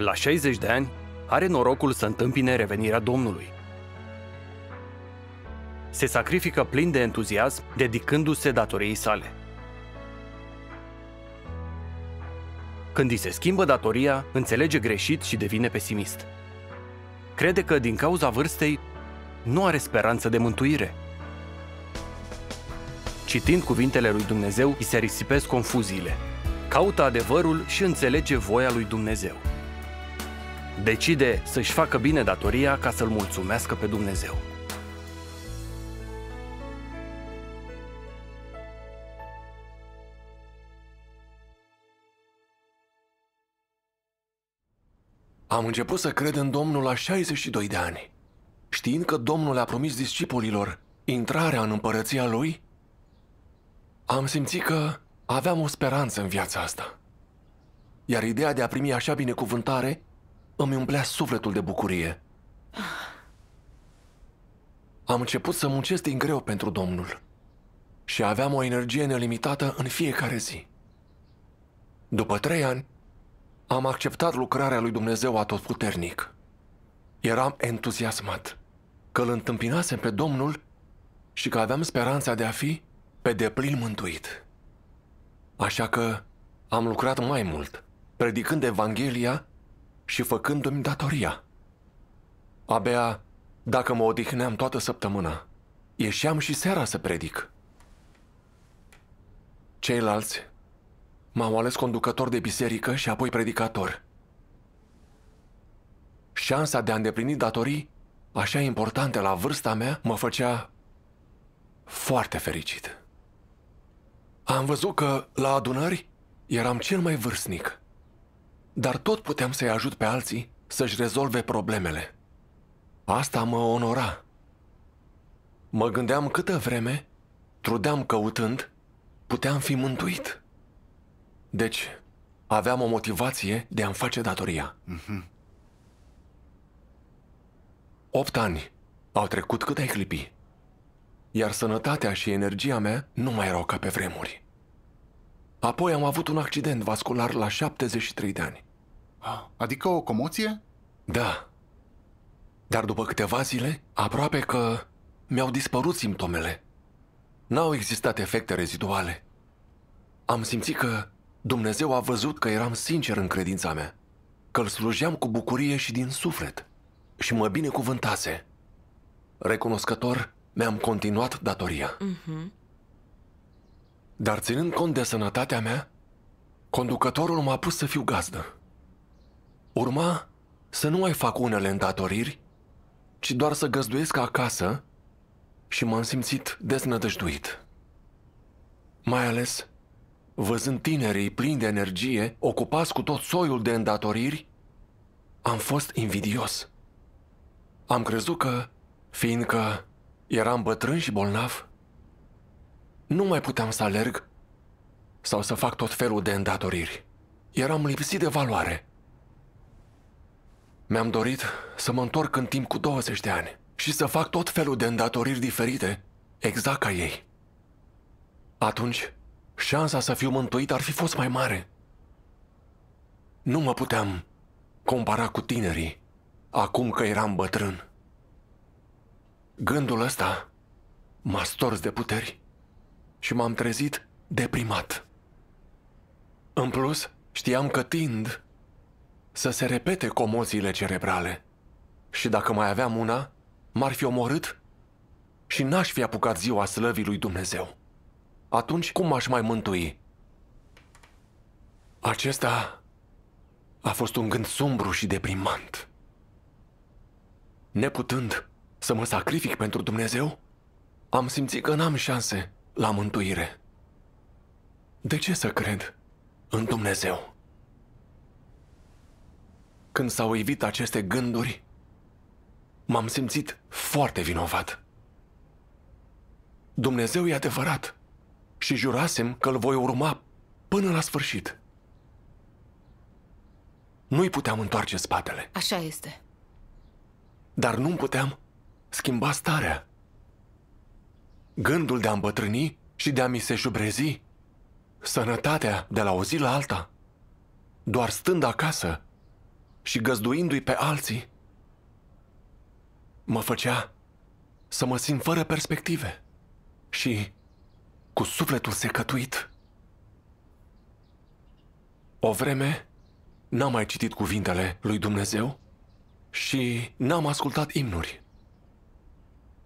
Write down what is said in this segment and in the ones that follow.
la 60 de ani, are norocul să întâmpine revenirea Domnului. Se sacrifică plin de entuziasm, dedicându-se datoriei sale. Când îi se schimbă datoria, înțelege greșit și devine pesimist. Crede că, din cauza vârstei, nu are speranță de mântuire. Citind cuvintele lui Dumnezeu, îi se risipesc confuziile. Caută adevărul și înțelege voia lui Dumnezeu decide să-și facă bine datoria ca să-L mulțumească pe Dumnezeu. Am început să cred în Domnul la 62 de ani, știind că Domnul a promis discipolilor intrarea în împărăția Lui, am simțit că aveam o speranță în viața asta. Iar ideea de a primi așa binecuvântare îmi umplea sufletul de bucurie. Am început să muncesc din greu pentru Domnul și aveam o energie nelimitată în fiecare zi. După trei ani, am acceptat lucrarea lui Dumnezeu atotputernic. Eram entuziasmat că îl întâmpinasem pe Domnul și că aveam speranța de a fi pe deplin mântuit. Așa că am lucrat mai mult, predicând Evanghelia și făcându-mi datoria. Abia dacă mă odihneam toată săptămâna, ieșeam și seara să predic. Ceilalți m-au ales conducător de biserică și apoi predicator. Șansa de a îndeplini datorii așa importante la vârsta mea mă făcea foarte fericit. Am văzut că la adunări eram cel mai vârstnic dar tot puteam să-i ajut pe alții să-și rezolve problemele. Asta mă onora. Mă gândeam câtă vreme, trudeam căutând, puteam fi mântuit. Deci, aveam o motivație de a-mi face datoria. Mm-hmm. Opt ani au trecut cât ai clipi, iar sănătatea și energia mea nu mai erau ca pe vremuri. Apoi am avut un accident vascular la 73 de ani. Adică o comoție? Da. Dar după câteva zile, aproape că mi-au dispărut simptomele. N-au existat efecte reziduale. Am simțit că Dumnezeu a văzut că eram sincer în credința mea, că îl slujeam cu bucurie și din suflet și mă binecuvântase. Recunoscător, mi-am continuat datoria. Mm-hmm. Dar ținând cont de sănătatea mea, conducătorul m-a pus să fiu gazdă. Urma să nu mai fac unele îndatoriri, ci doar să găzduiesc acasă și m-am simțit deznădăjduit. Mai ales văzând tinerii plini de energie, ocupați cu tot soiul de îndatoriri, am fost invidios. Am crezut că, fiindcă eram bătrân și bolnav, nu mai puteam să alerg sau să fac tot felul de îndatoriri. Eram lipsit de valoare. Mi-am dorit să mă întorc în timp cu 20 de ani și să fac tot felul de îndatoriri diferite, exact ca ei. Atunci, șansa să fiu mântuit ar fi fost mai mare. Nu mă puteam compara cu tinerii, acum că eram bătrân. Gândul ăsta m-a stors de puteri și m-am trezit deprimat. În plus, știam că tind să se repete comoziile cerebrale. Și dacă mai aveam una, m-ar fi omorât și n-aș fi apucat ziua slăvii lui Dumnezeu. Atunci cum m-aș mai mântui? Acesta a fost un gând sombru și deprimant. Neputând să mă sacrific pentru Dumnezeu, am simțit că n-am șanse la mântuire. De ce să cred în Dumnezeu? Când s-au evit aceste gânduri, m-am simțit foarte vinovat. Dumnezeu e adevărat și jurasem că îl voi urma până la sfârșit. Nu-i puteam întoarce spatele. Așa este. Dar nu puteam schimba starea. Gândul de a îmbătrâni și de a mi se șubrezi, sănătatea de la o zi la alta, doar stând acasă, și găzduindu-i pe alții, mă făcea să mă simt fără perspective și cu sufletul secătuit. O vreme n-am mai citit cuvintele lui Dumnezeu și n-am ascultat imnuri.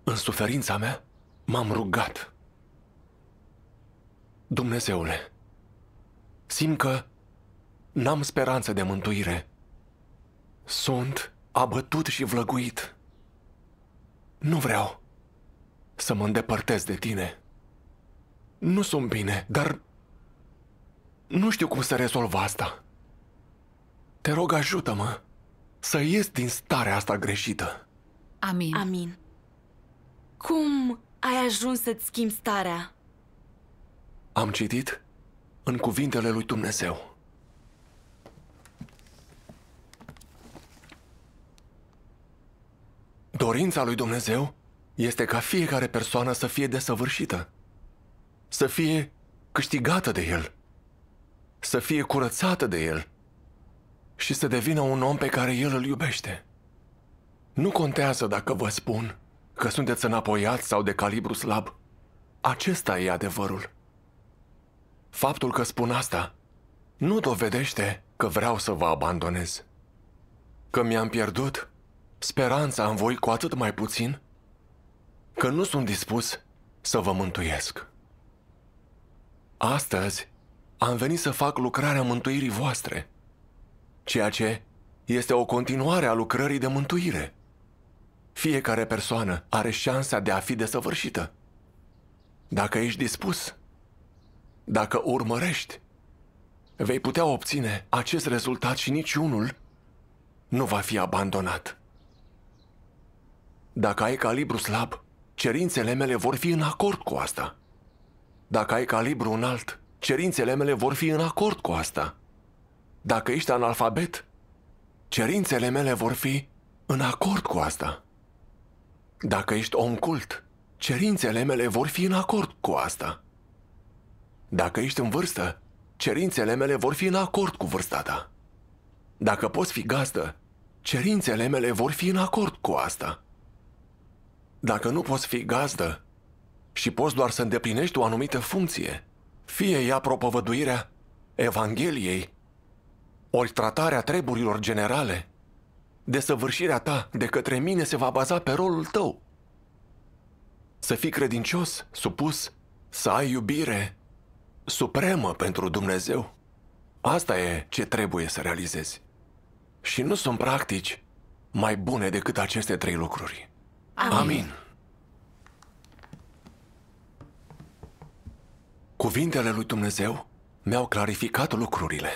În suferința mea m-am rugat. Dumnezeule, simt că n-am speranță de mântuire sunt abătut și vlăguit. Nu vreau să mă îndepărtez de tine. Nu sunt bine, dar nu știu cum să rezolv asta. Te rog, ajută-mă să ies din starea asta greșită. Amin. Amin. Cum ai ajuns să-ți schimbi starea? Am citit în cuvintele lui Dumnezeu. Dorința lui Dumnezeu este ca fiecare persoană să fie desăvârșită, să fie câștigată de El, să fie curățată de El și să devină un om pe care El îl iubește. Nu contează dacă vă spun că sunteți înapoiați sau de calibru slab. Acesta e adevărul. Faptul că spun asta nu dovedește că vreau să vă abandonez, că mi-am pierdut speranța în voi cu atât mai puțin că nu sunt dispus să vă mântuiesc. Astăzi am venit să fac lucrarea mântuirii voastre, ceea ce este o continuare a lucrării de mântuire. Fiecare persoană are șansa de a fi desăvârșită. Dacă ești dispus, dacă urmărești, vei putea obține acest rezultat și niciunul nu va fi abandonat. Dacă ai calibru slab, cerințele mele vor fi în acord cu asta. Dacă ai calibru înalt, cerințele mele vor fi în acord cu asta. Dacă ești analfabet, cerințele mele vor fi în acord cu asta. Dacă ești om cult, cerințele mele vor fi în acord cu asta. Dacă ești în vârstă, cerințele mele vor fi în acord cu vârsta ta. Dacă poți fi gazdă, cerințele mele vor fi în acord cu asta. Dacă nu poți fi gazdă și poți doar să îndeplinești o anumită funcție, fie ea propovăduirea Evangheliei, ori tratarea treburilor generale, desăvârșirea ta de către mine se va baza pe rolul tău. Să fii credincios, supus, să ai iubire supremă pentru Dumnezeu. Asta e ce trebuie să realizezi. Și nu sunt practici mai bune decât aceste trei lucruri. Amin. Amin. Cuvintele lui Dumnezeu mi-au clarificat lucrurile.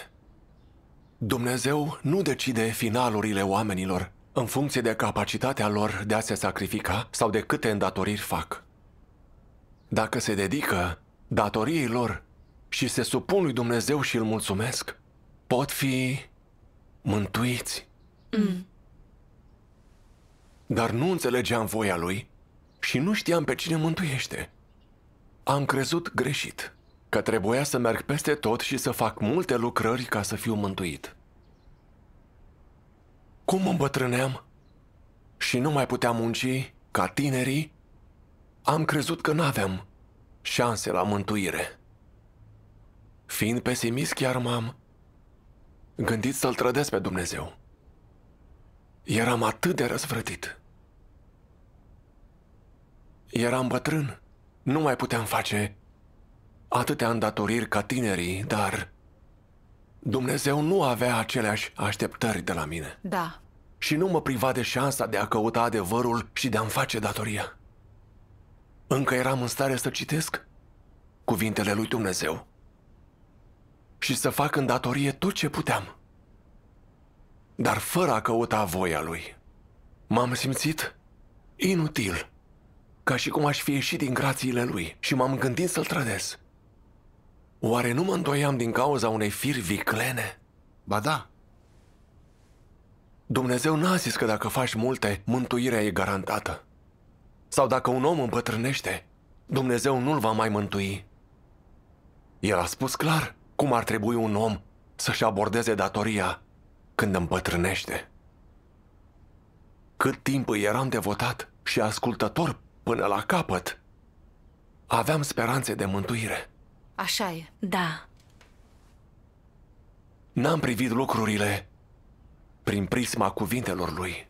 Dumnezeu nu decide finalurile oamenilor în funcție de capacitatea lor de a se sacrifica sau de câte îndatoriri fac. Dacă se dedică datoriei lor și se supun lui Dumnezeu și îl mulțumesc, pot fi mântuiți. Mm. Dar nu înțelegeam voia lui și nu știam pe cine mântuiește. Am crezut greșit că trebuia să merg peste tot și să fac multe lucrări ca să fiu mântuit. Cum îmbătrâneam și nu mai puteam munci ca tinerii, am crezut că n-aveam șanse la mântuire. Fiind pesimist chiar m-am gândit să-L trădesc pe Dumnezeu. Eram atât de răzvrătit. Eram bătrân. Nu mai puteam face atâtea îndatoriri ca tinerii, dar Dumnezeu nu avea aceleași așteptări de la mine. Da. Și nu mă priva de șansa de a căuta adevărul și de a-mi face datoria. Încă eram în stare să citesc cuvintele lui Dumnezeu și să fac în datorie tot ce puteam dar fără a căuta voia lui. M-am simțit inutil, ca și cum aș fi ieșit din grațiile lui și m-am gândit să-l trădez. Oare nu mă îndoiam din cauza unei firi viclene? Ba da. Dumnezeu n-a zis că dacă faci multe, mântuirea e garantată. Sau dacă un om îmbătrânește, Dumnezeu nu-l va mai mântui. El a spus clar cum ar trebui un om să-și abordeze datoria când îmbătrânește. Cât timp îi eram devotat și ascultător până la capăt, aveam speranțe de mântuire. Așa e, da. N-am privit lucrurile prin prisma cuvintelor lui.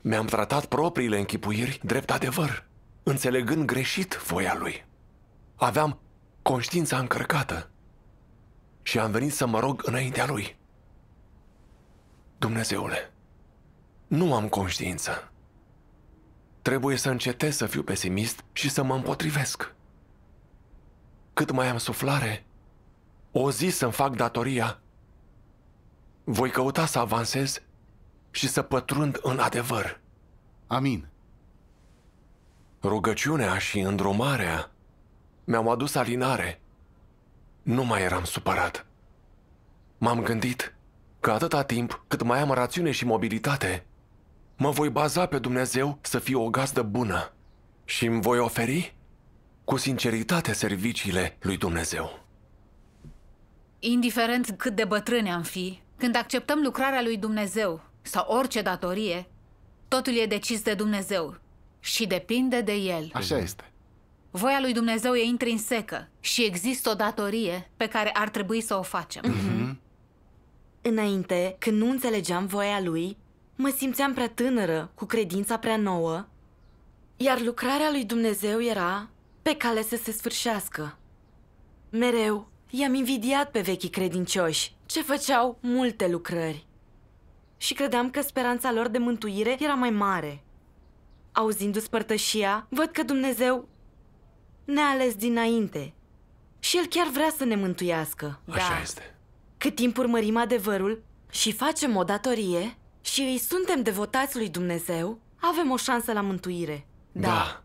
Mi-am tratat propriile închipuiri drept adevăr, înțelegând greșit voia lui. Aveam conștiința încărcată și am venit să mă rog înaintea lui. Dumnezeule, nu am conștiință. Trebuie să încetez să fiu pesimist și să mă împotrivesc. Cât mai am suflare, o zi să-mi fac datoria. Voi căuta să avansez și să pătrund în adevăr. Amin. Rugăciunea și îndrumarea mi-au adus alinare. Nu mai eram supărat. M-am gândit că atâta timp cât mai am rațiune și mobilitate, mă voi baza pe Dumnezeu să fiu o gazdă bună și îmi voi oferi cu sinceritate serviciile lui Dumnezeu. Indiferent cât de bătrâne am fi, când acceptăm lucrarea lui Dumnezeu sau orice datorie, totul e decis de Dumnezeu și depinde de El. Așa este. Voia lui Dumnezeu e intrinsecă și există o datorie pe care ar trebui să o facem. Mm-hmm. Înainte, când nu înțelegeam voia lui, mă simțeam prea tânără, cu credința prea nouă, iar lucrarea lui Dumnezeu era pe cale să se sfârșească. Mereu i-am invidiat pe vechii credincioși, ce făceau multe lucrări. Și credeam că speranța lor de mântuire era mai mare. Auzindu-ți părtășia, văd că Dumnezeu ne-a ales dinainte și El chiar vrea să ne mântuiască. Așa da. este. Cât timp urmărim adevărul și facem o datorie și îi suntem devotați lui Dumnezeu, avem o șansă la mântuire. Da. da.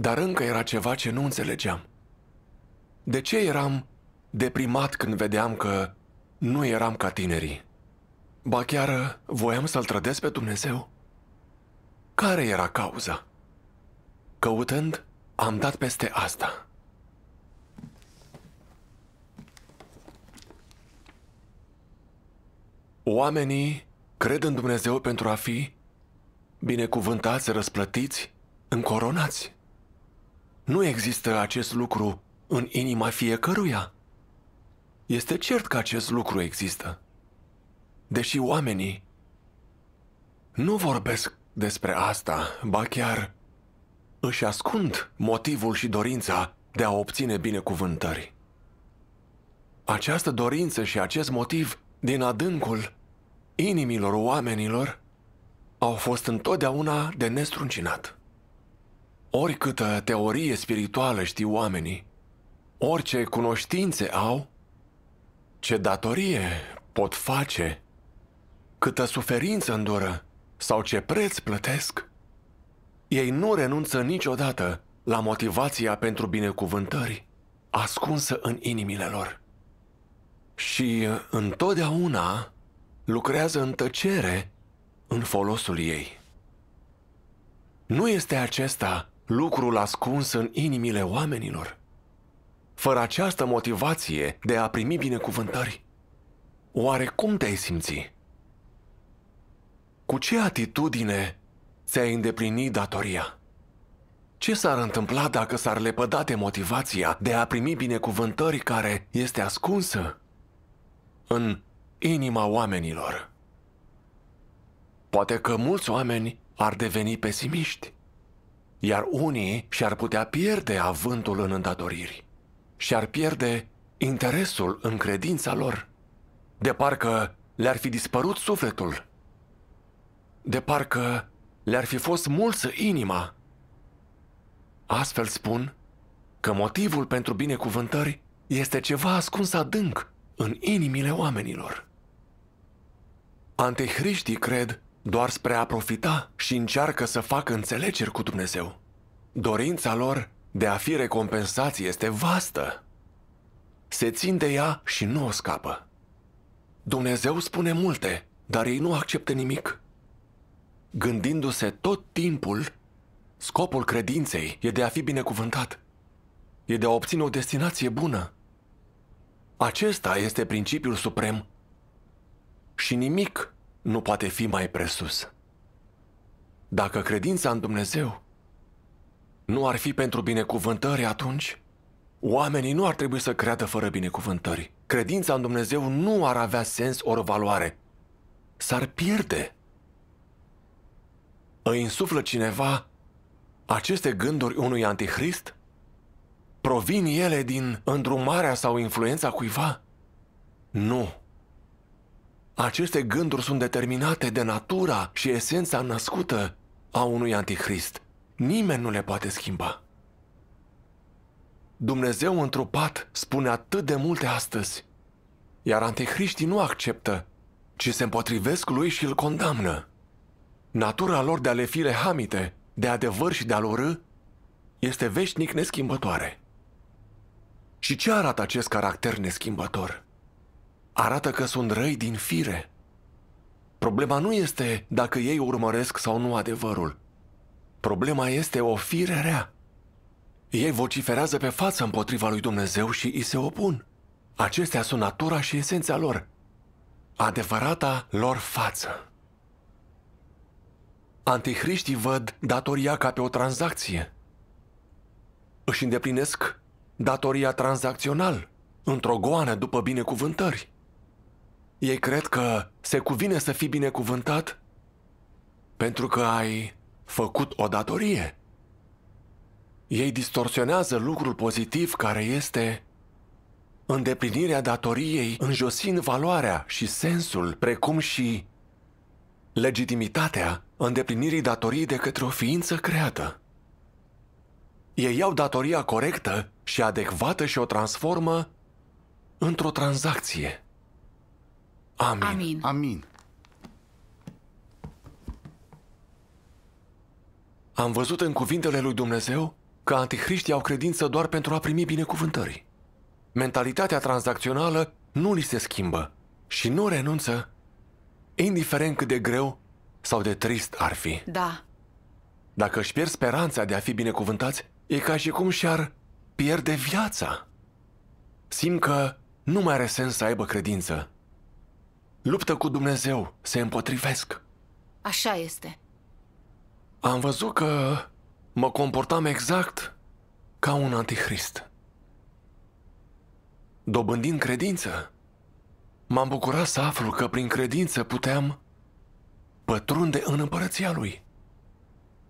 Dar încă era ceva ce nu înțelegeam. De ce eram deprimat când vedeam că nu eram ca tinerii? Ba chiar uh, voiam să-L trădesc pe Dumnezeu? Care era cauza? Căutând, am dat peste asta. Oamenii cred în Dumnezeu pentru a fi binecuvântați, răsplătiți, încoronați. Nu există acest lucru în inima fiecăruia. Este cert că acest lucru există. Deși oamenii nu vorbesc despre asta, ba chiar își ascund motivul și dorința de a obține binecuvântări. Această dorință și acest motiv din adâncul inimilor oamenilor au fost întotdeauna de nestruncinat. Oricâtă teorie spirituală știu oamenii, orice cunoștințe au, ce datorie pot face, câtă suferință îndură sau ce preț plătesc, ei nu renunță niciodată la motivația pentru binecuvântări ascunsă în inimile lor. Și întotdeauna lucrează în tăcere în folosul ei. Nu este acesta lucrul ascuns în inimile oamenilor? Fără această motivație de a primi binecuvântări, oare cum te-ai simți? Cu ce atitudine ți-ai îndeplini datoria? Ce s-ar întâmpla dacă s-ar lepăda de motivația de a primi binecuvântări care este ascunsă în inima oamenilor. Poate că mulți oameni ar deveni pesimiști, iar unii și-ar putea pierde avântul în îndatoriri și-ar pierde interesul în credința lor, de parcă le-ar fi dispărut sufletul, de parcă le-ar fi fost mulță inima. Astfel spun că motivul pentru binecuvântări este ceva ascuns adânc în inimile oamenilor. Antehriștii cred doar spre a profita și încearcă să facă înțelegeri cu Dumnezeu. Dorința lor de a fi recompensați este vastă. Se țin de ea și nu o scapă. Dumnezeu spune multe, dar ei nu acceptă nimic. Gândindu-se tot timpul, scopul credinței e de a fi binecuvântat, e de a obține o destinație bună. Acesta este principiul suprem și nimic nu poate fi mai presus. Dacă credința în Dumnezeu nu ar fi pentru binecuvântări atunci, oamenii nu ar trebui să creadă fără binecuvântări. Credința în Dumnezeu nu ar avea sens ori valoare. S-ar pierde. Îi insuflă cineva aceste gânduri unui antihrist? Provin ele din îndrumarea sau influența cuiva? Nu. Aceste gânduri sunt determinate de natura și esența născută a unui anticrist. Nimeni nu le poate schimba. Dumnezeu întrupat spune atât de multe astăzi, iar anticriștii nu acceptă, ci se împotrivesc lui și îl condamnă. Natura lor de a le fi lehamite, de adevăr și de a lor, este veșnic neschimbătoare. Și ce arată acest caracter neschimbător? arată că sunt răi din fire. Problema nu este dacă ei urmăresc sau nu adevărul. Problema este o fire rea. Ei vociferează pe față împotriva lui Dumnezeu și îi se opun. Acestea sunt natura și esența lor. Adevărata lor față. Antihriștii văd datoria ca pe o tranzacție. Își îndeplinesc datoria tranzacțional, într-o goană după binecuvântări. Ei cred că se cuvine să fii binecuvântat pentru că ai făcut o datorie. Ei distorsionează lucrul pozitiv care este îndeplinirea datoriei, înjosind valoarea și sensul, precum și legitimitatea îndeplinirii datoriei de către o ființă creată. Ei iau datoria corectă și adecvată și o transformă într-o tranzacție. Amin. Amin. Amin. Am văzut în cuvintele lui Dumnezeu că antichriștii au credință doar pentru a primi binecuvântări. Mentalitatea tranzacțională nu li se schimbă și nu renunță, indiferent cât de greu sau de trist ar fi. Da. Dacă își pierd speranța de a fi binecuvântați, e ca și cum și-ar pierde viața. Simt că nu mai are sens să aibă credință Luptă cu Dumnezeu, se împotrivesc. Așa este. Am văzut că mă comportam exact ca un antichrist. Dobândind credință, m-am bucurat să aflu că prin credință puteam pătrunde în împărăția lui.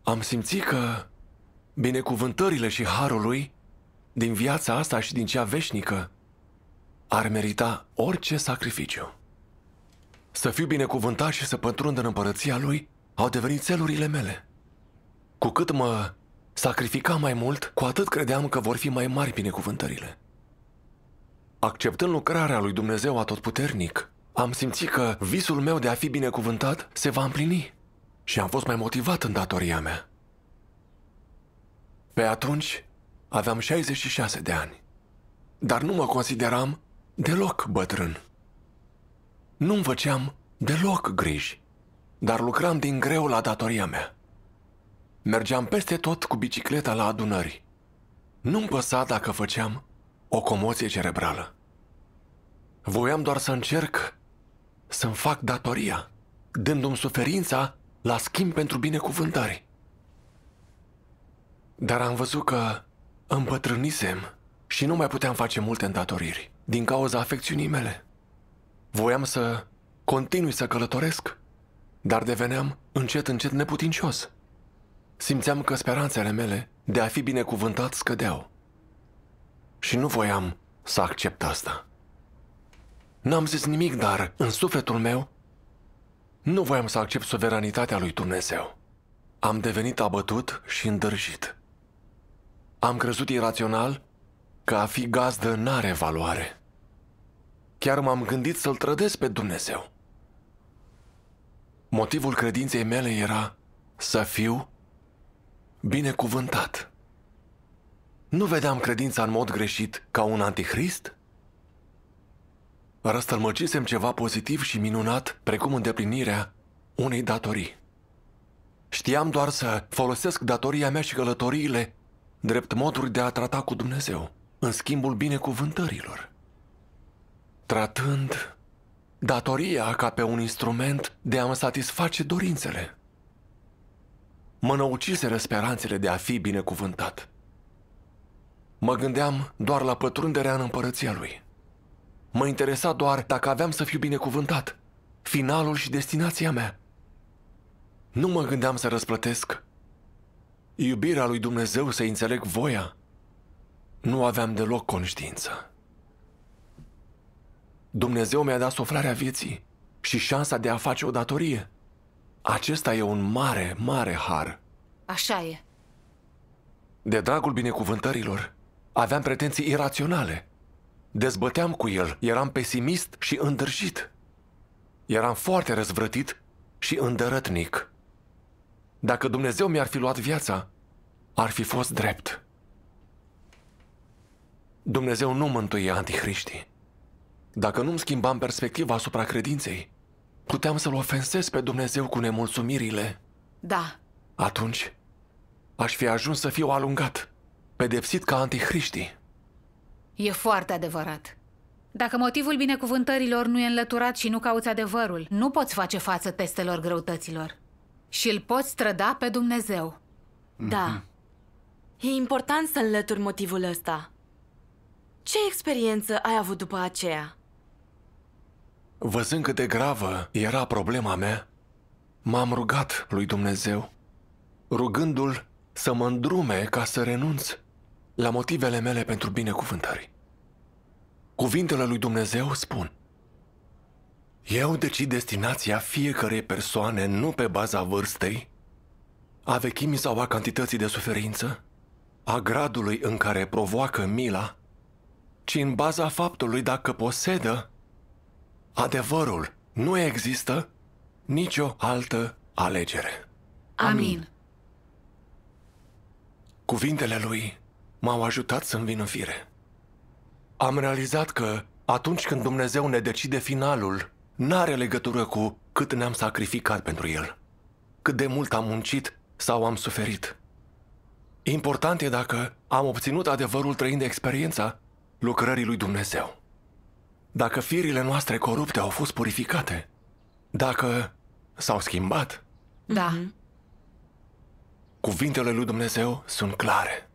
Am simțit că binecuvântările și harul lui din viața asta și din cea veșnică ar merita orice sacrificiu. Să fiu binecuvântat și să pătrund în împărăția lui au devenit țelurile mele. Cu cât mă sacrifica mai mult, cu atât credeam că vor fi mai mari binecuvântările. Acceptând lucrarea lui Dumnezeu atotputernic, am simțit că visul meu de a fi binecuvântat se va împlini și am fost mai motivat în datoria mea. Pe atunci aveam 66 de ani, dar nu mă consideram deloc bătrân. Nu-mi făceam deloc griji, dar lucram din greu la datoria mea. Mergeam peste tot cu bicicleta la adunări. Nu-mi păsa dacă făceam o comoție cerebrală. Voiam doar să încerc să-mi fac datoria, dându-mi suferința la schimb pentru binecuvântări. Dar am văzut că împătrânisem și nu mai puteam face multe îndatoriri din cauza afecțiunii mele. Voiam să continui să călătoresc, dar deveneam încet, încet neputincios. Simțeam că speranțele mele de a fi binecuvântat scădeau. Și nu voiam să accept asta. N-am zis nimic, dar în sufletul meu nu voiam să accept suveranitatea lui Dumnezeu. Am devenit abătut și îndârjit. Am crezut irațional că a fi gazdă n-are valoare. Chiar m-am gândit să-L trădesc pe Dumnezeu. Motivul credinței mele era să fiu binecuvântat. Nu vedeam credința în mod greșit ca un antichrist? Răstălmăcisem ceva pozitiv și minunat, precum îndeplinirea unei datorii. Știam doar să folosesc datoria mea și călătoriile drept moduri de a trata cu Dumnezeu, în schimbul binecuvântărilor tratând datoria ca pe un instrument de a-mi satisface dorințele. Mă năuciseră speranțele de a fi binecuvântat. Mă gândeam doar la pătrunderea în împărăția lui. Mă interesa doar dacă aveam să fiu binecuvântat, finalul și destinația mea. Nu mă gândeam să răsplătesc. Iubirea lui Dumnezeu să înțeleg voia. Nu aveam deloc conștiință. Dumnezeu mi-a dat suflarea vieții și șansa de a face o datorie. Acesta e un mare, mare har. Așa e. De dragul binecuvântărilor, aveam pretenții iraționale. Dezbăteam cu el, eram pesimist și îndrăjit. Eram foarte răzvrătit și îndărătnic. Dacă Dumnezeu mi-ar fi luat viața, ar fi fost drept. Dumnezeu nu mântuie antihriștii. Dacă nu-mi schimbam perspectiva asupra credinței, puteam să-L ofensez pe Dumnezeu cu nemulțumirile. Da. Atunci, aș fi ajuns să fiu alungat, pedepsit ca antihriștii. E foarte adevărat. Dacă motivul binecuvântărilor nu e înlăturat și nu cauți adevărul, nu poți face față testelor greutăților. Și îl poți străda pe Dumnezeu. Mhm. Da. E important să înlături motivul ăsta. Ce experiență ai avut după aceea? Văzând cât de gravă era problema mea, m-am rugat lui Dumnezeu, rugându-l să mă îndrume ca să renunț la motivele mele pentru binecuvântări. Cuvintele lui Dumnezeu spun, Eu decid destinația fiecărei persoane nu pe baza vârstei, a vechimii sau a cantității de suferință, a gradului în care provoacă mila, ci în baza faptului dacă posedă adevărul. Nu există nicio altă alegere. Amin. Cuvintele lui m-au ajutat să-mi vin în fire. Am realizat că atunci când Dumnezeu ne decide finalul, n-are legătură cu cât ne-am sacrificat pentru el, cât de mult am muncit sau am suferit. Important e dacă am obținut adevărul trăind experiența lucrării lui Dumnezeu. Dacă firile noastre corupte au fost purificate, dacă s-au schimbat, da. Mhm. Cuvintele lui Dumnezeu sunt clare.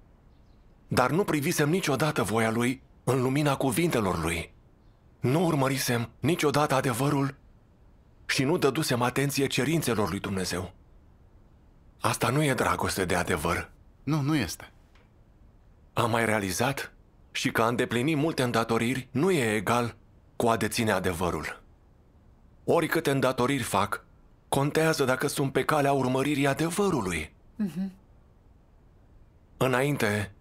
Dar nu privisem niciodată voia lui în lumina cuvintelor lui. Nu urmărisem niciodată adevărul și nu dădusem atenție cerințelor lui Dumnezeu. Asta nu e dragoste de adevăr. Nu, nu este. Am mai realizat și că a îndeplini multe îndatoriri nu e egal cu a deține adevărul. Oricâte îndatoriri fac, contează dacă sunt pe calea urmăririi adevărului. Mm-hmm. Înainte,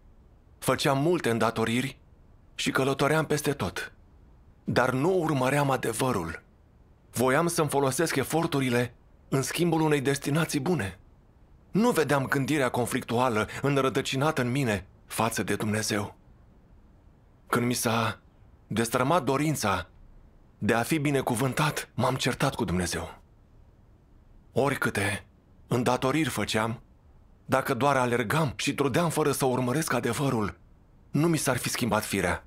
făceam multe îndatoriri și călătoream peste tot. Dar nu urmăream adevărul. Voiam să-mi folosesc eforturile în schimbul unei destinații bune. Nu vedeam gândirea conflictuală înrădăcinată în mine față de Dumnezeu. Când mi s-a Destrămat dorința de a fi binecuvântat, m-am certat cu Dumnezeu. Oricâte îndatoriri făceam, dacă doar alergam și trudeam fără să urmăresc adevărul, nu mi s-ar fi schimbat firea,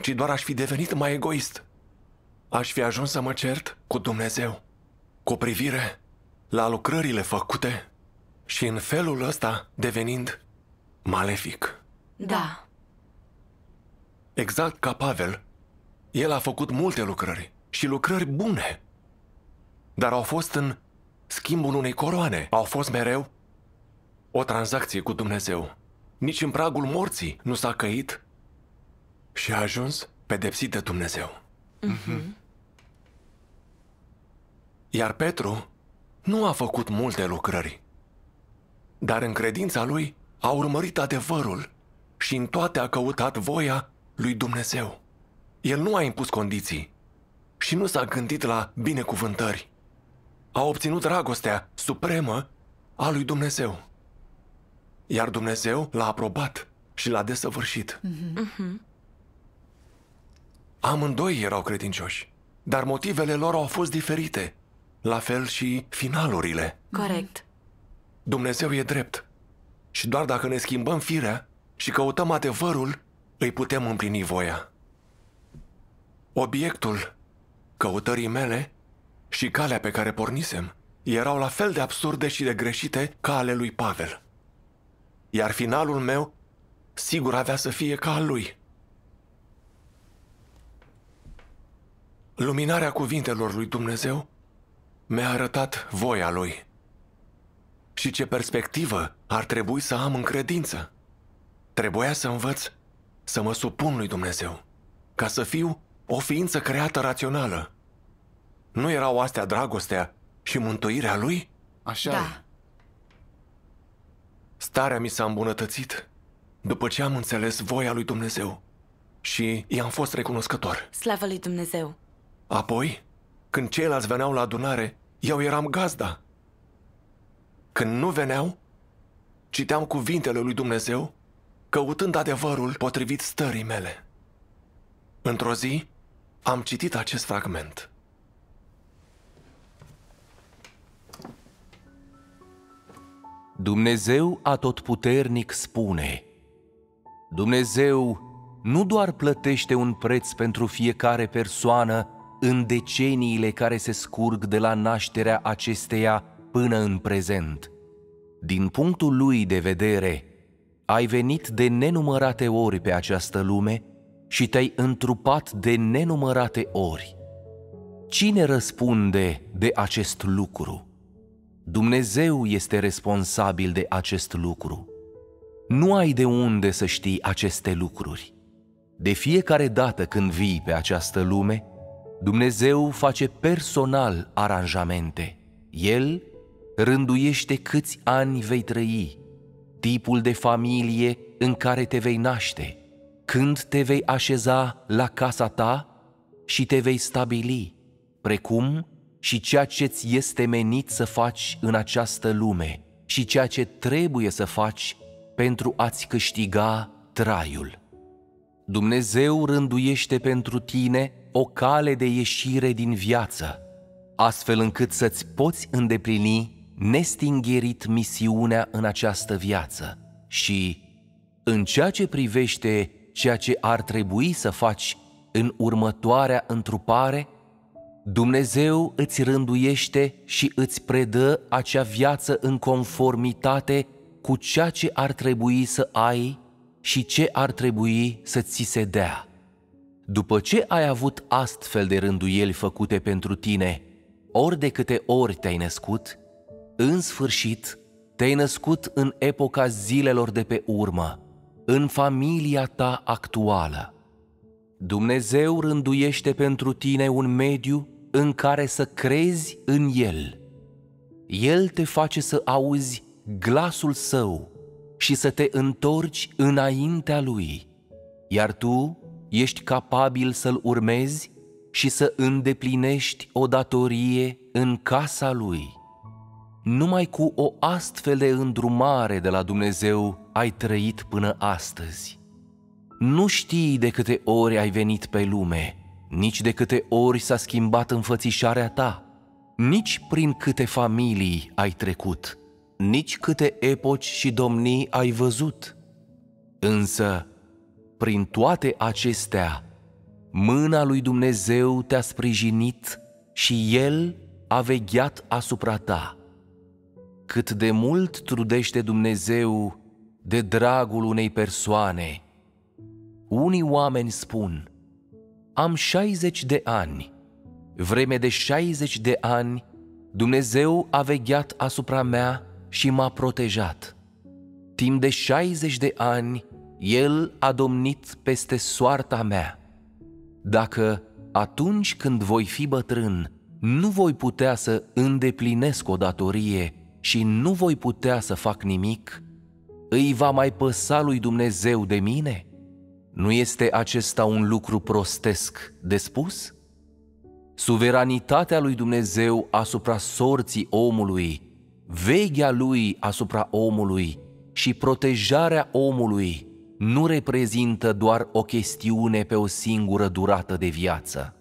ci doar aș fi devenit mai egoist. Aș fi ajuns să mă cert cu Dumnezeu, cu privire la lucrările făcute și în felul ăsta devenind malefic. Da. da. Exact ca Pavel, el a făcut multe lucrări și lucrări bune, dar au fost în schimbul unei coroane. Au fost mereu o tranzacție cu Dumnezeu. Nici în pragul morții nu s-a căit și a ajuns pedepsit de Dumnezeu. Mm-hmm. Iar Petru nu a făcut multe lucrări, dar în credința lui a urmărit adevărul și în toate a căutat voia lui Dumnezeu. El nu a impus condiții și nu s-a gândit la binecuvântări. A obținut dragostea supremă a lui Dumnezeu. Iar Dumnezeu l-a aprobat și l-a desăvârșit. Mm-hmm. Amândoi erau credincioși, dar motivele lor au fost diferite, la fel și finalurile. Corect. Dumnezeu e drept și doar dacă ne schimbăm firea și căutăm adevărul, îi putem împlini voia. Obiectul căutării mele și calea pe care pornisem erau la fel de absurde și de greșite ca ale lui Pavel. Iar finalul meu sigur avea să fie ca al lui. Luminarea cuvintelor lui Dumnezeu mi-a arătat voia lui și ce perspectivă ar trebui să am în credință. Trebuia să învăț să mă supun lui Dumnezeu, ca să fiu o ființă creată rațională. Nu erau astea dragostea și mântuirea lui? Așa da. e. Starea mi s-a îmbunătățit după ce am înțeles voia lui Dumnezeu și i-am fost recunoscător. Slavă lui Dumnezeu! Apoi, când ceilalți veneau la adunare, eu eram gazda. Când nu veneau, citeam cuvintele lui Dumnezeu, căutând adevărul potrivit stării mele. Într-o zi, am citit acest fragment. Dumnezeu atotputernic spune, Dumnezeu nu doar plătește un preț pentru fiecare persoană în deceniile care se scurg de la nașterea acesteia până în prezent. Din punctul lui de vedere, ai venit de nenumărate ori pe această lume – și te-ai întrupat de nenumărate ori. Cine răspunde de acest lucru? Dumnezeu este responsabil de acest lucru. Nu ai de unde să știi aceste lucruri. De fiecare dată când vii pe această lume, Dumnezeu face personal aranjamente. El rânduiește câți ani vei trăi, tipul de familie în care te vei naște – când te vei așeza la casa ta și te vei stabili, precum și ceea ce ți este menit să faci în această lume și ceea ce trebuie să faci pentru a-ți câștiga traiul. Dumnezeu rânduiește pentru tine o cale de ieșire din viață, astfel încât să-ți poți îndeplini nestingherit misiunea în această viață și, în ceea ce privește ceea ce ar trebui să faci în următoarea întrupare, Dumnezeu îți rânduiește și îți predă acea viață în conformitate cu ceea ce ar trebui să ai și ce ar trebui să ți se dea. După ce ai avut astfel de rânduieli făcute pentru tine, ori de câte ori te-ai născut, în sfârșit te-ai născut în epoca zilelor de pe urmă, în familia ta actuală. Dumnezeu rânduiește pentru tine un mediu în care să crezi în El. El te face să auzi glasul Său și să te întorci înaintea Lui, iar tu ești capabil să-L urmezi și să îndeplinești o datorie în casa Lui. Numai cu o astfel de îndrumare de la Dumnezeu ai trăit până astăzi. Nu știi de câte ori ai venit pe lume, nici de câte ori s-a schimbat înfățișarea ta, nici prin câte familii ai trecut, nici câte epoci și domnii ai văzut. Însă, prin toate acestea, mâna lui Dumnezeu te-a sprijinit și El a vegheat asupra ta cât de mult trudește Dumnezeu de dragul unei persoane. Unii oameni spun, am 60 de ani, vreme de 60 de ani, Dumnezeu a vegheat asupra mea și m-a protejat. Timp de 60 de ani, El a domnit peste soarta mea. Dacă atunci când voi fi bătrân, nu voi putea să îndeplinesc o datorie, și nu voi putea să fac nimic, îi va mai păsa lui Dumnezeu de mine? Nu este acesta un lucru prostesc de spus? Suveranitatea lui Dumnezeu asupra sorții omului, veghea lui asupra omului și protejarea omului nu reprezintă doar o chestiune pe o singură durată de viață.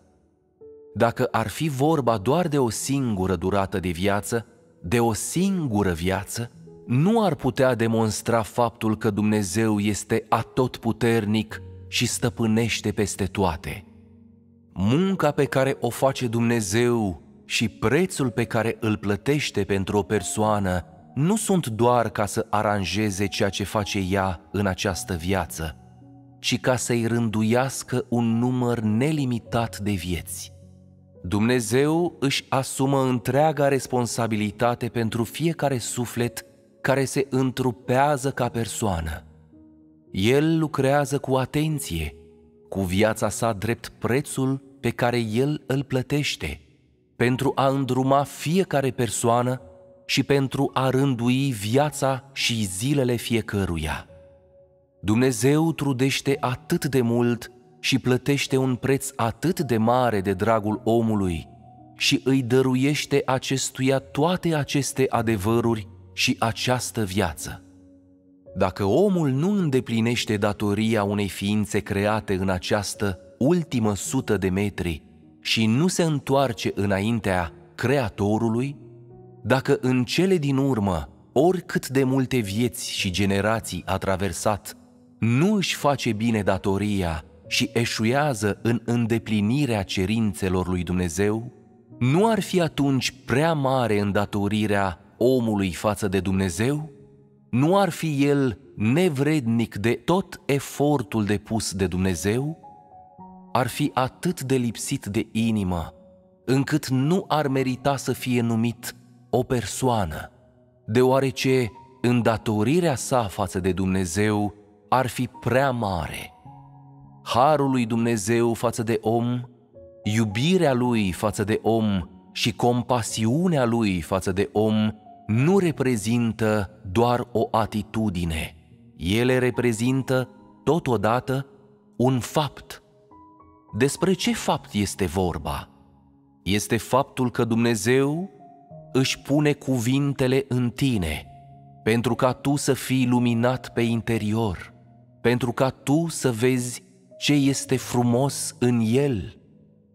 Dacă ar fi vorba doar de o singură durată de viață, de o singură viață nu ar putea demonstra faptul că Dumnezeu este atotputernic și stăpânește peste toate. Munca pe care o face Dumnezeu și prețul pe care îl plătește pentru o persoană nu sunt doar ca să aranjeze ceea ce face ea în această viață, ci ca să-i rânduiască un număr nelimitat de vieți. Dumnezeu își asumă întreaga responsabilitate pentru fiecare suflet care se întrupează ca persoană. El lucrează cu atenție, cu viața sa drept prețul pe care el îl plătește, pentru a îndruma fiecare persoană și pentru a rândui viața și zilele fiecăruia. Dumnezeu trudește atât de mult și plătește un preț atât de mare de dragul omului și îi dăruiește acestuia toate aceste adevăruri și această viață. Dacă omul nu îndeplinește datoria unei ființe create în această ultimă sută de metri și nu se întoarce înaintea Creatorului, dacă în cele din urmă, oricât de multe vieți și generații a traversat, nu își face bine datoria și eșuează în îndeplinirea cerințelor lui Dumnezeu, nu ar fi atunci prea mare îndatorirea omului față de Dumnezeu? Nu ar fi el nevrednic de tot efortul depus de Dumnezeu? Ar fi atât de lipsit de inimă, încât nu ar merita să fie numit o persoană, deoarece îndatorirea sa față de Dumnezeu ar fi prea mare harul lui Dumnezeu față de om, iubirea lui față de om și compasiunea lui față de om nu reprezintă doar o atitudine, ele reprezintă totodată un fapt. Despre ce fapt este vorba? Este faptul că Dumnezeu își pune cuvintele în tine, pentru ca tu să fii luminat pe interior, pentru ca tu să vezi ce este frumos în el,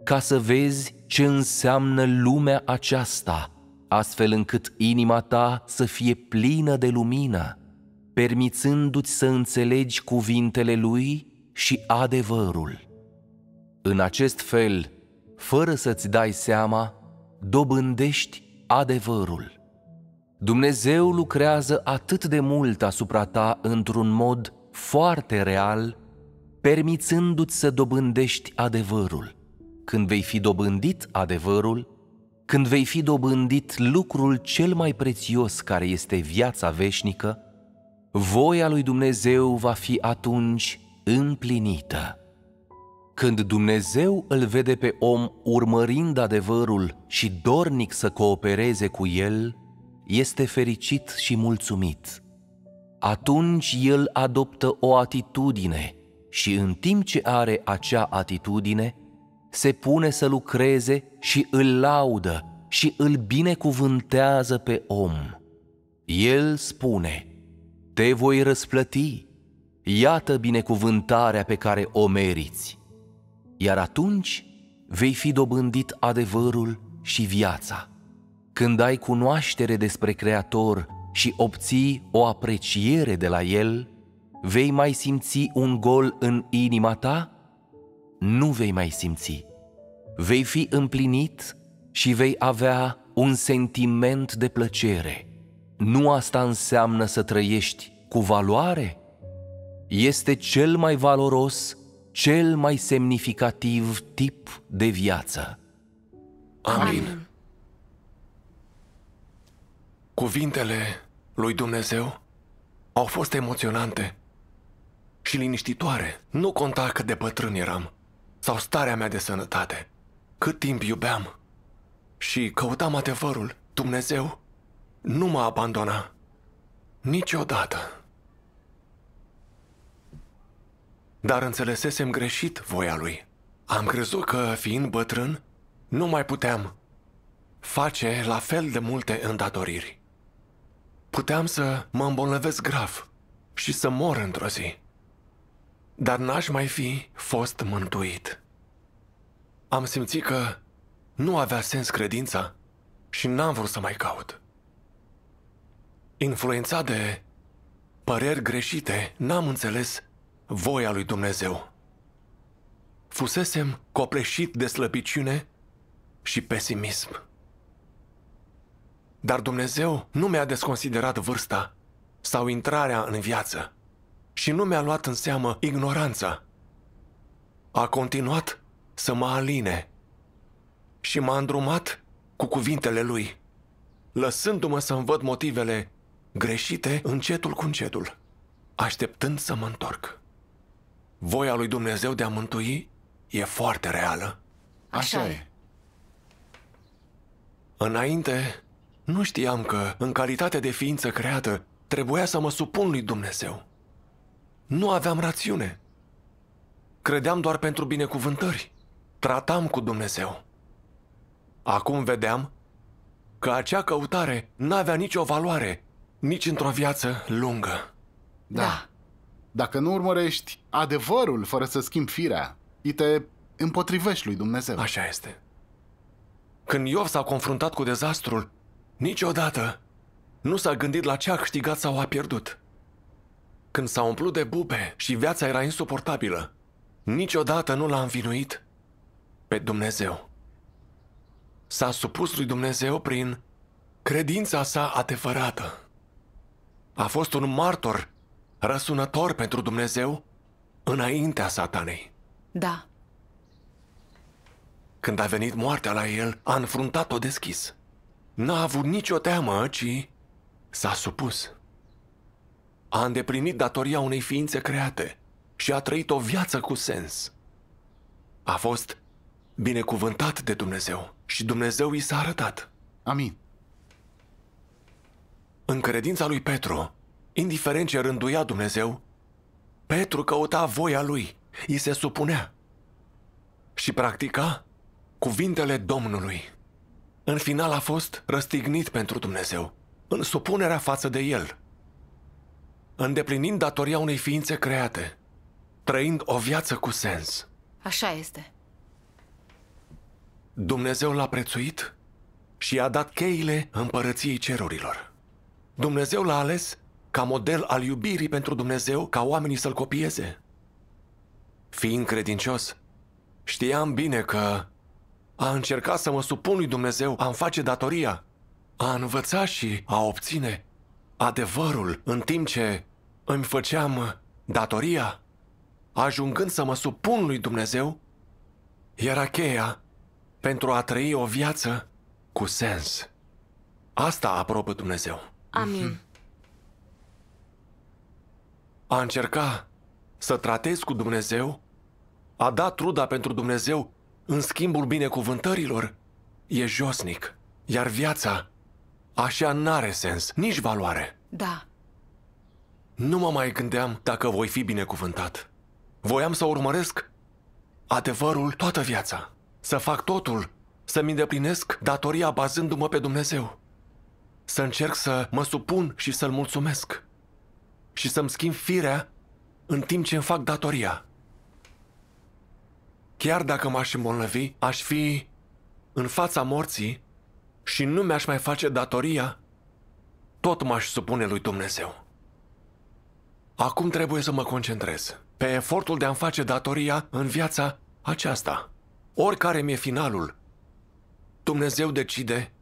ca să vezi ce înseamnă lumea aceasta, astfel încât inima ta să fie plină de lumină, permițându-ți să înțelegi cuvintele lui și adevărul. În acest fel, fără să-ți dai seama, dobândești adevărul. Dumnezeu lucrează atât de mult asupra ta într-un mod foarte real permițându-ți să dobândești adevărul. Când vei fi dobândit adevărul, când vei fi dobândit lucrul cel mai prețios care este viața veșnică, voia lui Dumnezeu va fi atunci împlinită. Când Dumnezeu îl vede pe om urmărind adevărul și dornic să coopereze cu el, este fericit și mulțumit. Atunci el adoptă o atitudine și în timp ce are acea atitudine, se pune să lucreze și îl laudă și îl binecuvântează pe om. El spune, te voi răsplăti, iată binecuvântarea pe care o meriți. Iar atunci vei fi dobândit adevărul și viața. Când ai cunoaștere despre Creator și obții o apreciere de la El, vei mai simți un gol în inima ta? Nu vei mai simți. Vei fi împlinit și vei avea un sentiment de plăcere. Nu asta înseamnă să trăiești cu valoare? Este cel mai valoros, cel mai semnificativ tip de viață. Amin. Amin. Cuvintele lui Dumnezeu au fost emoționante și liniștitoare. Nu conta cât de bătrân eram sau starea mea de sănătate, cât timp iubeam și căutam adevărul, Dumnezeu nu mă abandona niciodată. Dar înțelesesem greșit voia lui. Am crezut că, fiind bătrân, nu mai puteam face la fel de multe îndatoriri. Puteam să mă îmbolnăvesc grav și să mor într-o zi dar n-aș mai fi fost mântuit. Am simțit că nu avea sens credința și n-am vrut să mai caut. Influențat de păreri greșite, n-am înțeles voia lui Dumnezeu. Fusesem copleșit de slăbiciune și pesimism. Dar Dumnezeu nu mi-a desconsiderat vârsta sau intrarea în viață și nu mi-a luat în seamă ignoranța. A continuat să mă aline și m-a îndrumat cu cuvintele lui, lăsându-mă să-mi văd motivele greșite încetul cu încetul, așteptând să mă întorc. Voia lui Dumnezeu de a mântui e foarte reală. Așa, Așa e. Înainte, nu știam că, în calitate de ființă creată, trebuia să mă supun lui Dumnezeu. Nu aveam rațiune. Credeam doar pentru binecuvântări. Tratam cu Dumnezeu. Acum vedeam că acea căutare n-avea nicio valoare, nici într-o viață lungă. Da. da. Dacă nu urmărești adevărul fără să schimbi firea, îi te împotrivești lui Dumnezeu. Așa este. Când Iov s-a confruntat cu dezastrul, niciodată nu s-a gândit la ce a câștigat sau a pierdut când s-a umplut de bube și viața era insuportabilă. Niciodată nu l-a învinuit pe Dumnezeu. S-a supus lui Dumnezeu prin credința sa adevărată. A fost un martor răsunător pentru Dumnezeu înaintea satanei. Da. Când a venit moartea la el, a înfruntat-o deschis. N-a avut nicio teamă, ci s-a supus a îndeplinit datoria unei ființe create și a trăit o viață cu sens. A fost binecuvântat de Dumnezeu și Dumnezeu i s-a arătat. Amin. În credința lui Petru, indiferent ce rânduia Dumnezeu, Petru căuta voia lui, îi se supunea și practica cuvintele Domnului. În final a fost răstignit pentru Dumnezeu, în supunerea față de el – îndeplinind datoria unei ființe create, trăind o viață cu sens. Așa este. Dumnezeu l-a prețuit și i-a dat cheile împărăției cerurilor. Dumnezeu l-a ales ca model al iubirii pentru Dumnezeu ca oamenii să-l copieze. Fiind credincios, știam bine că a încercat să mă supun lui Dumnezeu, a-mi face datoria, a învăța și a obține adevărul în timp ce îmi făceam uh, datoria, ajungând să mă supun lui Dumnezeu, era cheia pentru a trăi o viață cu sens. Asta aprobă Dumnezeu. Amin. A încerca să tratez cu Dumnezeu, a da truda pentru Dumnezeu în schimbul binecuvântărilor, e josnic, iar viața Așa n-are sens, nici valoare. Da. Nu mă mai gândeam dacă voi fi binecuvântat. Voiam să urmăresc adevărul toată viața, să fac totul, să-mi îndeplinesc datoria bazându-mă pe Dumnezeu, să încerc să mă supun și să-L mulțumesc și să-mi schimb firea în timp ce îmi fac datoria. Chiar dacă m-aș îmbolnăvi, aș fi în fața morții și nu mi-aș mai face datoria, tot m-aș supune lui Dumnezeu. Acum trebuie să mă concentrez pe efortul de a-mi face datoria în viața aceasta. Oricare mi-e finalul, Dumnezeu decide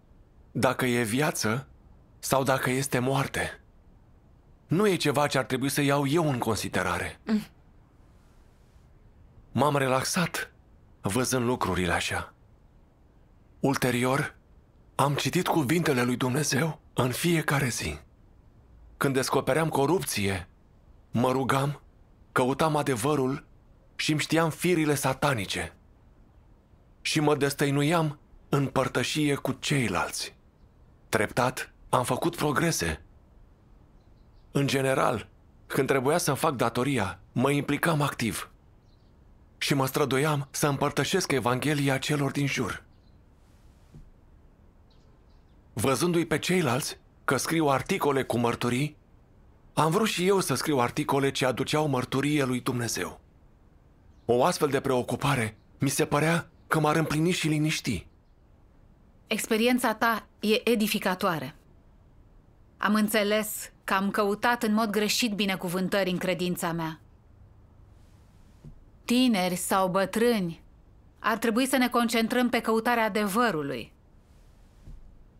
dacă e viață sau dacă este moarte. Nu e ceva ce ar trebui să iau eu în considerare. Mm. M-am relaxat văzând lucrurile așa. Ulterior, am citit cuvintele lui Dumnezeu în fiecare zi. Când descopeream corupție, mă rugam, căutam adevărul și îmi știam firile satanice și mă destăinuiam în părtășie cu ceilalți. Treptat, am făcut progrese. În general, când trebuia să-mi fac datoria, mă implicam activ și mă străduiam să împărtășesc Evanghelia celor din jur văzându-i pe ceilalți că scriu articole cu mărturii, am vrut și eu să scriu articole ce aduceau mărturie lui Dumnezeu. O astfel de preocupare mi se părea că m-ar împlini și liniști. Experiența ta e edificatoare. Am înțeles că am căutat în mod greșit binecuvântări în credința mea. Tineri sau bătrâni, ar trebui să ne concentrăm pe căutarea adevărului,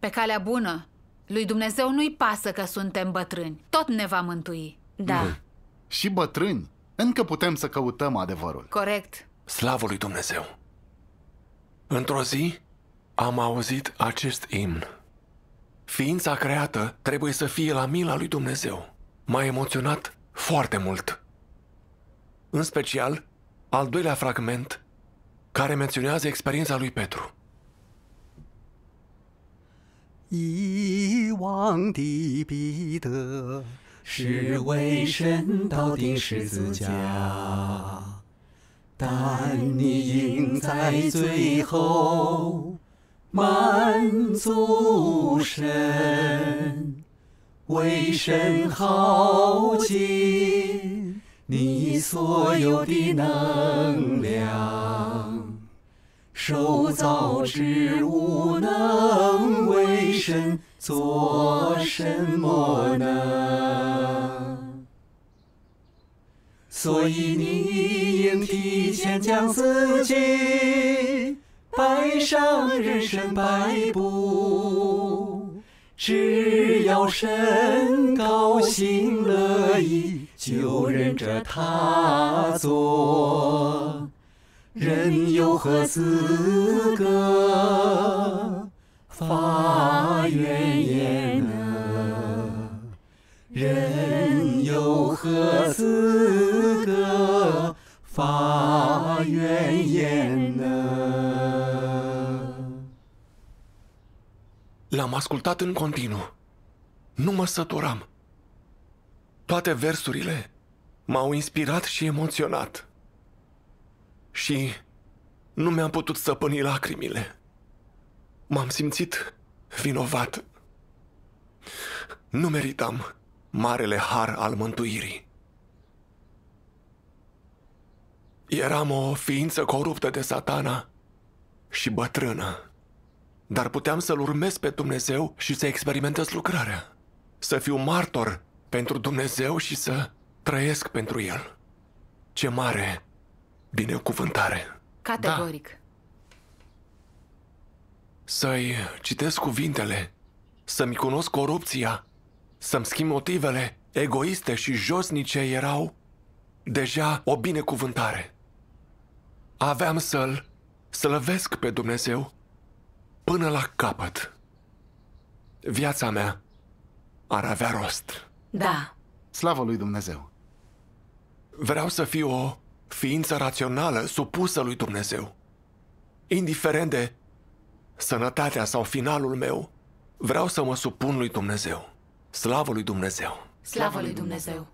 pe calea bună, lui Dumnezeu nu-i pasă că suntem bătrâni. Tot ne va mântui. Da. Mm. Și bătrâni. Încă putem să căutăm adevărul. Corect. Slavă lui Dumnezeu! Într-o zi am auzit acest imn. Ființa creată trebuie să fie la mila lui Dumnezeu. M-a emoționat foarte mult. În special, al doilea fragment, care menționează experiența lui Petru. 以往的彼得是为神到钉十字架，但你应在最后，满足神，为神耗尽你所有的能量。手造之无能为身做什么呢？所以你应提前将自己摆上人生摆布，只要神高兴乐意，就任着他做。人有何资格发怨言呢？人有何资格发怨言呢？L-am ascultat în continuu. Nu mă săturam. Toate versurile m-au inspirat și emoționat și nu mi-am putut stăpâni lacrimile. M-am simțit vinovat. Nu meritam marele har al mântuirii. Eram o ființă coruptă de satana și bătrână, dar puteam să-L urmez pe Dumnezeu și să experimentez lucrarea, să fiu martor pentru Dumnezeu și să trăiesc pentru El. Ce mare binecuvântare. Categoric. Da. Să-i citesc cuvintele, să-mi cunosc corupția, să-mi schimb motivele egoiste și josnice erau deja o binecuvântare. Aveam să-L slăvesc pe Dumnezeu până la capăt. Viața mea ar avea rost. Da. Slavă lui Dumnezeu! Vreau să fiu o ființă rațională supusă lui Dumnezeu. Indiferent de sănătatea sau finalul meu, vreau să mă supun lui Dumnezeu. Slavă lui Dumnezeu! Slavă lui Dumnezeu!